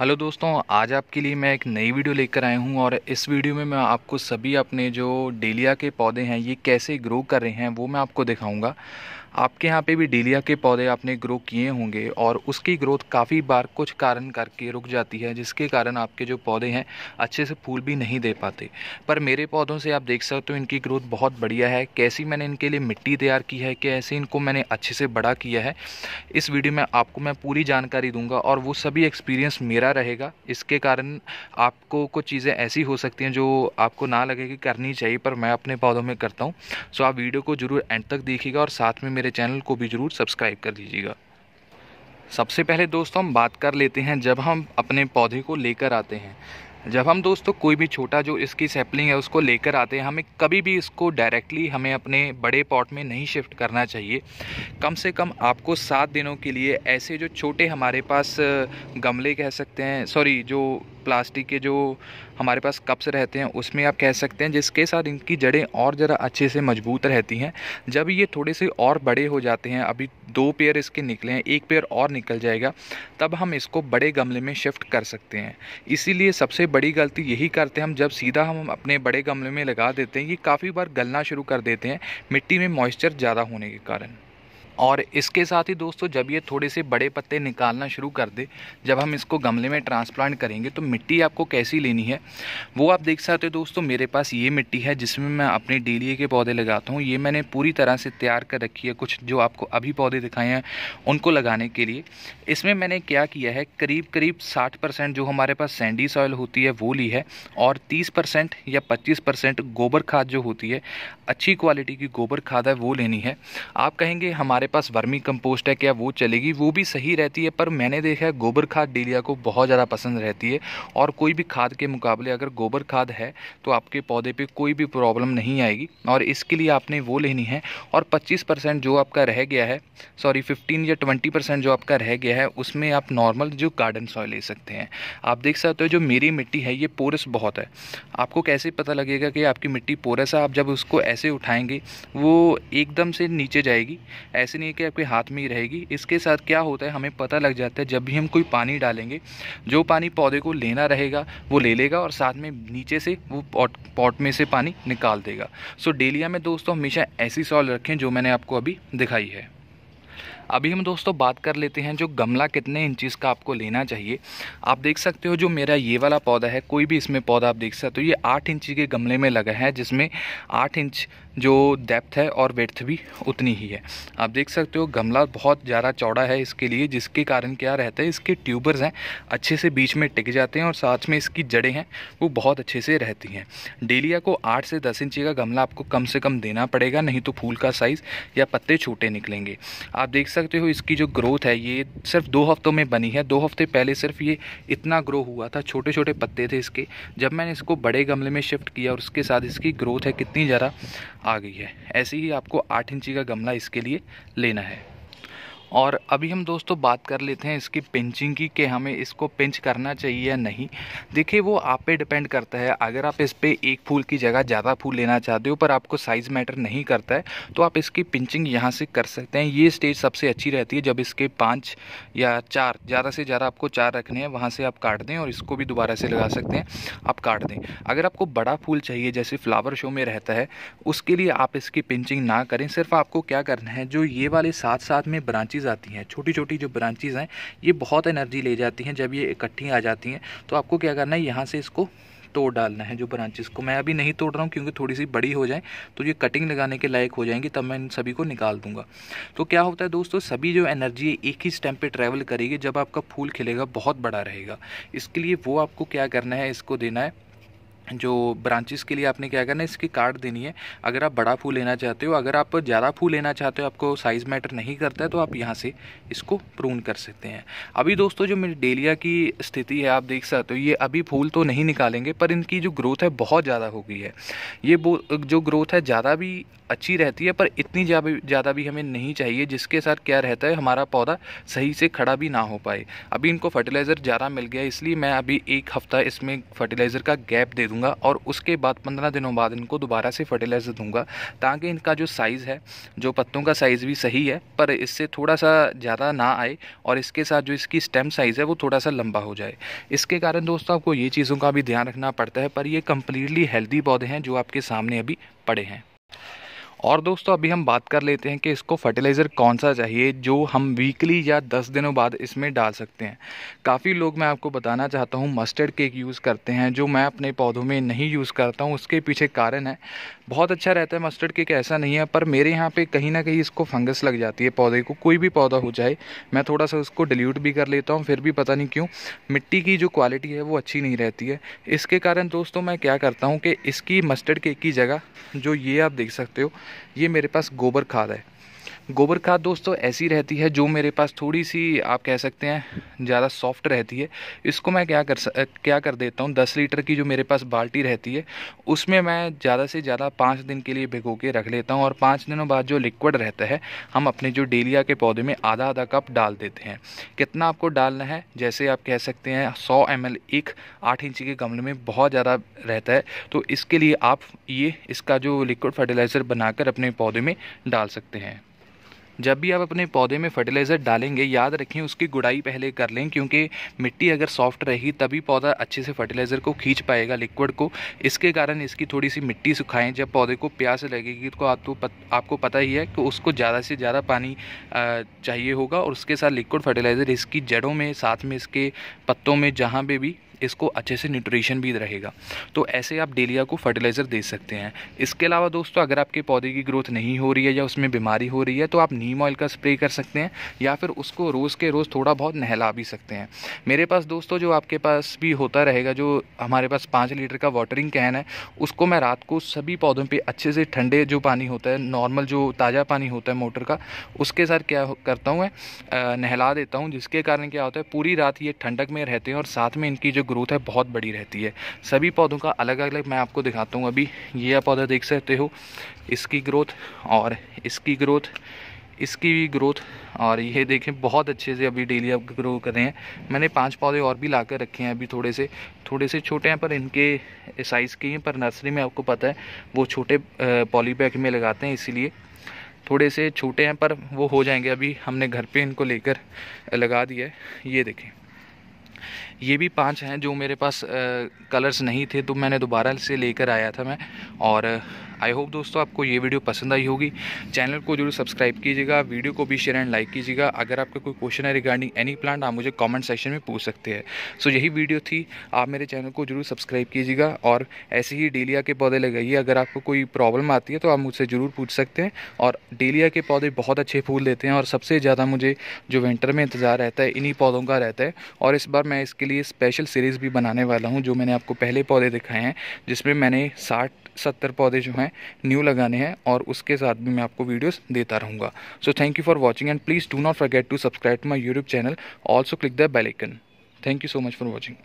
hello दोस्तों आज आपके लिए मैं एक नई वीडियो लेकर आया हूं और इस वीडियो में मैं आपको सभी अपने जो डेलिया के पौधे हैं ये कैसे ग्रो कर रहे हैं वो मैं आपको दिखाऊंगा आपके यहाँ पे भी डीलिया के पौधे आपने ग्रो किए होंगे और उसकी ग्रोथ काफ़ी बार कुछ कारण करके रुक जाती है जिसके कारण आपके जो पौधे हैं अच्छे से फूल भी नहीं दे पाते पर मेरे पौधों से आप देख सकते हो इनकी ग्रोथ बहुत बढ़िया है कैसी मैंने इनके लिए मिट्टी तैयार की है कैसे इनको मैंने अच्छे से बड़ा किया है इस वीडियो में आपको मैं पूरी जानकारी दूंगा और वो सभी एक्सपीरियंस मेरा रहेगा इसके कारण आपको कुछ चीज़ें ऐसी हो सकती हैं जो आपको ना लगे कि करनी चाहिए पर मैं अपने पौधों में करता हूँ सो आप वीडियो को जरूर एंड तक देखिएगा और साथ में मेरे चैनल को भी ज़रूर सब्सक्राइब कर दीजिएगा सबसे पहले दोस्तों हम बात कर लेते हैं जब हम अपने पौधे को लेकर आते हैं जब हम दोस्तों कोई भी छोटा जो इसकी सैपलिंग है उसको लेकर आते हैं हमें कभी भी इसको डायरेक्टली हमें अपने बड़े पॉट में नहीं शिफ्ट करना चाहिए कम से कम आपको सात दिनों के लिए ऐसे जो छोटे हमारे पास गमले कह सकते हैं सॉरी जो प्लास्टिक के जो हमारे पास कप्स रहते हैं उसमें आप कह सकते हैं जिसके साथ इनकी जड़ें और ज़रा अच्छे से मजबूत रहती हैं जब ये थोड़े से और बड़े हो जाते हैं अभी दो पेयर इसके निकले हैं एक पेयर और निकल जाएगा तब हम इसको बड़े गमले में शिफ्ट कर सकते हैं इसीलिए सबसे बड़ी गलती यही करते हैं हम जब सीधा हम अपने बड़े गमले में लगा देते हैं ये काफ़ी बार गलना शुरू कर देते हैं मिट्टी में मॉइस्चर ज़्यादा होने के कारण और इसके साथ ही दोस्तों जब ये थोड़े से बड़े पत्ते निकालना शुरू कर दे जब हम इसको गमले में ट्रांसप्लांट करेंगे तो मिट्टी आपको कैसी लेनी है वो आप देख सकते हो दोस्तों मेरे पास ये मिट्टी है जिसमें मैं अपने डेलिए के पौधे लगाता हूँ ये मैंने पूरी तरह से तैयार कर रखी है कुछ जो आपको अभी पौधे दिखाए हैं उनको लगाने के लिए इसमें मैंने क्या किया है करीब करीब साठ परसेंट जो हमारे पास सैंडी सॉयल होती है वो ली है और तीस परसेंट या पच्चीस परसेंट गोबर खाद जो होती है अच्छी क्वालिटी की गोबर खाद है वो लेनी है आप कहेंगे हमारे हमारे पास वर्मी कंपोस्ट है क्या वो चलेगी वो भी सही रहती है पर मैंने देखा है गोबर खाद डीलिया को बहुत ज़्यादा पसंद रहती है और कोई भी खाद के मुकाबले अगर गोबर खाद है तो आपके पौधे पर कोई भी प्रॉब्लम नहीं आएगी और इसके लिए आपने वो लेनी है और पच्चीस जो आपका रह गया है सॉरी फिफ्टीन या ट्वेंटी जो आपका रह गया है उसमें आप नॉर्मल जो गार्डन सॉइल ले सकते हैं आप देख सकते हो जो मेरी मिट्टी है ये पोरस बहुत है आपको कैसे पता लगेगा कि आपकी मिट्टी पोरस है आप जब उसको ऐसे उठाएंगे वो एकदम से नीचे जाएगी ऐसे ऐसे नहीं है कि आपके हाथ में ही रहेगी इसके साथ क्या होता है हमें पता लग जाता है जब भी हम कोई पानी डालेंगे जो पानी पौधे को लेना रहेगा वो ले लेगा और साथ में नीचे से वो पॉट पॉट में से पानी निकाल देगा सो डेलिया में दोस्तों हमेशा ऐसी सॉल रखें जो मैंने आपको अभी दिखाई है अभी हम दोस्तों बात कर लेते हैं जो गमला कितने इंचज़ का आपको लेना चाहिए आप देख सकते हो जो मेरा ये वाला पौधा है कोई भी इसमें पौधा आप देख सकते हो ये आठ इंच के गमले में लगा है जिसमें आठ इंच जो डेप्थ है और वेथ भी उतनी ही है आप देख सकते हो गमला बहुत ज़्यादा चौड़ा है इसके लिए जिसके कारण क्या रहता है इसके ट्यूबर्स हैं अच्छे से बीच में टिक जाते हैं और साथ में इसकी जड़ें हैं वो बहुत अच्छे से रहती हैं डेलिया को आठ से दस इंची का गमला आपको कम से कम देना पड़ेगा नहीं तो फूल का साइज़ या पत्ते छोटे निकलेंगे आप देख सकते हो इसकी जो ग्रोथ है ये सिर्फ दो हफ्तों में बनी है दो हफ्ते पहले सिर्फ ये इतना ग्रो हुआ था छोटे छोटे पत्ते थे इसके जब मैंने इसको बड़े गमले में शिफ्ट किया और उसके साथ इसकी ग्रोथ है कितनी ज़्यादा आ गई है ऐसे ही आपको आठ इंची का गमला इसके लिए लेना है और अभी हम दोस्तों बात कर लेते हैं इसकी पिंचिंग की कि हमें इसको पिंच करना चाहिए या नहीं देखिए वो आप पे डिपेंड करता है अगर आप इस पर एक फूल की जगह ज़्यादा फूल लेना चाहते हो पर आपको साइज़ मैटर नहीं करता है तो आप इसकी पिंचिंग यहाँ से कर सकते हैं ये स्टेज सबसे अच्छी रहती है जब इसके पाँच या चार ज़्यादा से ज़्यादा आपको चार रखने हैं वहाँ से आप काट दें और इसको भी दोबारा से लगा सकते हैं आप काट दें अगर आपको बड़ा फूल चाहिए जैसे फ्लावर शो में रहता है उसके लिए आप इसकी पिंचिंग ना करें सिर्फ आपको क्या करना है जो ये वाले साथ साथ में ब्रांचेज ब्रांचेज आती हैं छोटी छोटी जो ब्रांचेज हैं ये बहुत एनर्जी ले जाती हैं जब ये इकट्ठी आ जाती हैं तो आपको क्या करना है यहाँ से इसको तोड़ डालना है जो ब्रांचेस को मैं अभी नहीं तोड़ रहा हूँ क्योंकि थोड़ी सी बड़ी हो जाए तो ये कटिंग लगाने के लायक हो जाएंगी तब मैं इन सभी को निकाल दूंगा तो क्या होता है दोस्तों सभी जो एनर्जी है एक ही स्टेम पे ट्रैवल करेगी जब आपका फूल खिलेगा बहुत बड़ा रहेगा इसके लिए वो आपको क्या करना है इसको देना है जो ब्रांचेस के लिए आपने क्या करना है इसकी कार्ड देनी है अगर आप बड़ा फूल लेना चाहते हो अगर आप ज़्यादा फूल लेना चाहते हो आपको साइज़ मैटर नहीं करता है तो आप यहाँ से इसको प्रून कर सकते हैं अभी दोस्तों जो मेरी डेलिया की स्थिति है आप देख सकते हो ये अभी फूल तो नहीं निकालेंगे पर इनकी जो ग्रोथ है बहुत ज़्यादा हो गई है ये जो ग्रोथ है ज़्यादा भी अच्छी रहती है पर इतनी ज़्यादा भी हमें नहीं चाहिए जिसके साथ क्या रहता है हमारा पौधा सही से खड़ा भी ना हो पाए अभी इनको फर्टिलाइज़र ज़्यादा मिल गया इसलिए मैं अभी एक हफ़्ता इसमें फर्टिलाइज़र का गैप दे दूंगा और उसके बाद पंद्रह दिनों बाद इनको दोबारा से फर्टिलाइज़र दूंगा ताकि इनका जो साइज़ है जो पत्तों का साइज़ भी सही है पर इससे थोड़ा सा ज़्यादा ना आए और इसके साथ जो इसकी स्टेम साइज़ है वो थोड़ा सा लंबा हो जाए इसके कारण दोस्तों आपको ये चीज़ों का भी ध्यान रखना पड़ता है पर ये कम्प्लीटली हेल्दी पौधे हैं जो आपके सामने अभी पड़े हैं और दोस्तों अभी हम बात कर लेते हैं कि इसको फर्टिलाइज़र कौन सा चाहिए जो हम वीकली या दस दिनों बाद इसमें डाल सकते हैं काफ़ी लोग मैं आपको बताना चाहता हूँ मस्टर्ड केक यूज़ करते हैं जो मैं अपने पौधों में नहीं यूज़ करता हूँ उसके पीछे कारण है बहुत अच्छा रहता है मस्टर्ड केक ऐसा नहीं है पर मेरे यहाँ पर कहीं ना कहीं इसको फंगस लग जाती है पौधे को कोई भी पौधा हो जाए मैं थोड़ा सा उसको डिल्यूट भी कर लेता हूँ फिर भी पता नहीं क्यों मिट्टी की जो क्वालिटी है वो अच्छी नहीं रहती है इसके कारण दोस्तों मैं क्या करता हूँ कि इसकी मस्टर्ड केक की जगह जो ये आप देख सकते हो ये मेरे पास गोबर खाद है गोबर खाद दोस्तों ऐसी रहती है जो मेरे पास थोड़ी सी आप कह सकते हैं ज़्यादा सॉफ्ट रहती है इसको मैं क्या कर क्या कर देता हूँ दस लीटर की जो मेरे पास बाल्टी रहती है उसमें मैं ज़्यादा से ज़्यादा पाँच दिन के लिए भिगो के रख लेता हूँ और पाँच दिनों बाद जो लिक्विड रहता है हम अपने जो डेलिया के पौधे में आधा आधा कप डाल देते हैं कितना आपको डालना है जैसे आप कह सकते हैं सौ एम एल एक आठ इंची के गमले में बहुत ज़्यादा रहता है तो इसके लिए आप ये इसका जो लिक्विड फर्टिलाइज़र बनाकर अपने पौधे में डाल सकते हैं जब भी आप अपने पौधे में फर्टिलाइज़र डालेंगे याद रखें उसकी गुड़ाई पहले कर लें क्योंकि मिट्टी अगर सॉफ्ट रहेगी तभी पौधा अच्छे से फर्टिलाइज़र को खींच पाएगा लिक्विड को इसके कारण इसकी थोड़ी सी मिट्टी सुखाएं जब पौधे को प्यास लगेगी तो आप तो पत, आपको पता ही है कि उसको ज़्यादा से ज़्यादा पानी चाहिए होगा और उसके साथ लिक्विड फर्टिलाइज़र इसकी जड़ों में साथ में इसके पत्तों में जहाँ पर भी इसको अच्छे से न्यूट्रिशन भी रहेगा तो ऐसे आप डेलिया को फर्टिलाइज़र दे सकते हैं इसके अलावा दोस्तों अगर आपके पौधे की ग्रोथ नहीं हो रही है या उसमें बीमारी हो रही है तो आप नीम ऑयल का स्प्रे कर सकते हैं या फिर उसको रोज़ के रोज़ थोड़ा बहुत नहला भी सकते हैं मेरे पास दोस्तों जो आपके पास भी होता रहेगा जो हमारे पास पाँच लीटर का वाटरिंग कैन है उसको मैं रात को सभी पौधों पर अच्छे से ठंडे जो पानी होता है नॉर्मल जो ताज़ा पानी होता है मोटर का उसके साथ क्या करता हूँ मैं नहला देता हूँ जिसके कारण क्या होता है पूरी रात ये ठंडक में रहते हैं और साथ में इनकी जो ग्रोथ है बहुत बड़ी रहती है सभी पौधों का अलग अलग मैं आपको दिखाता हूँ अभी ये पौधा देख सकते हो इसकी ग्रोथ और इसकी ग्रोथ इसकी भी ग्रोथ और ये देखें बहुत अच्छे से अभी डेली अब ग्रो कर रहे हैं मैंने पांच पौधे और भी ला कर रखे हैं अभी थोड़े से थोड़े से छोटे हैं पर इनके साइज़ के हैं पर नर्सरी में आपको पता है वो छोटे पॉलीबैग में लगाते हैं इसीलिए थोड़े से छोटे हैं पर वो हो जाएंगे अभी हमने घर पे इनको लेकर लगा दिया है ये देखें ये भी पाँच हैं जो मेरे पास कलर्स नहीं थे तो मैंने दोबारा से लेकर आया था मैं और आई होप दोस्तों आपको ये वीडियो पसंद आई होगी चैनल को जरूर सब्सक्राइब कीजिएगा वीडियो को भी शेयर एंड लाइक कीजिएगा अगर आपका कोई क्वेश्चन है रिगार्डिंग एनी प्लांट आप मुझे कॉमेंट सेक्शन में पूछ सकते हैं सो so, यही वीडियो थी आप मेरे चैनल को जरूर सब्सक्राइब कीजिएगा और ऐसे ही डेलिया के पौधे लगाइए अगर आपको कोई प्रॉब्लम आती है तो आप मुझसे ज़रूर पूछ सकते हैं और डेलिया के पौधे बहुत अच्छे फूल देते हैं और सबसे ज़्यादा मुझे जो विंटर में इंतज़ार रहता है इन्हीं पौधों का रहता है और इस बार मैं इसके लिए स्पेशल सीरीज़ भी बनाने वाला हूँ जो मैंने आपको पहले पौधे दिखाए हैं जिसमें मैंने साठ सत्तर पौधे जो हैं न्यू लगाने हैं और उसके साथ भी मैं आपको वीडियोस देता रहूँगा so thank you for watching and please do not forget to subscribe my YouTube channel also click the bell icon thank you so much for watching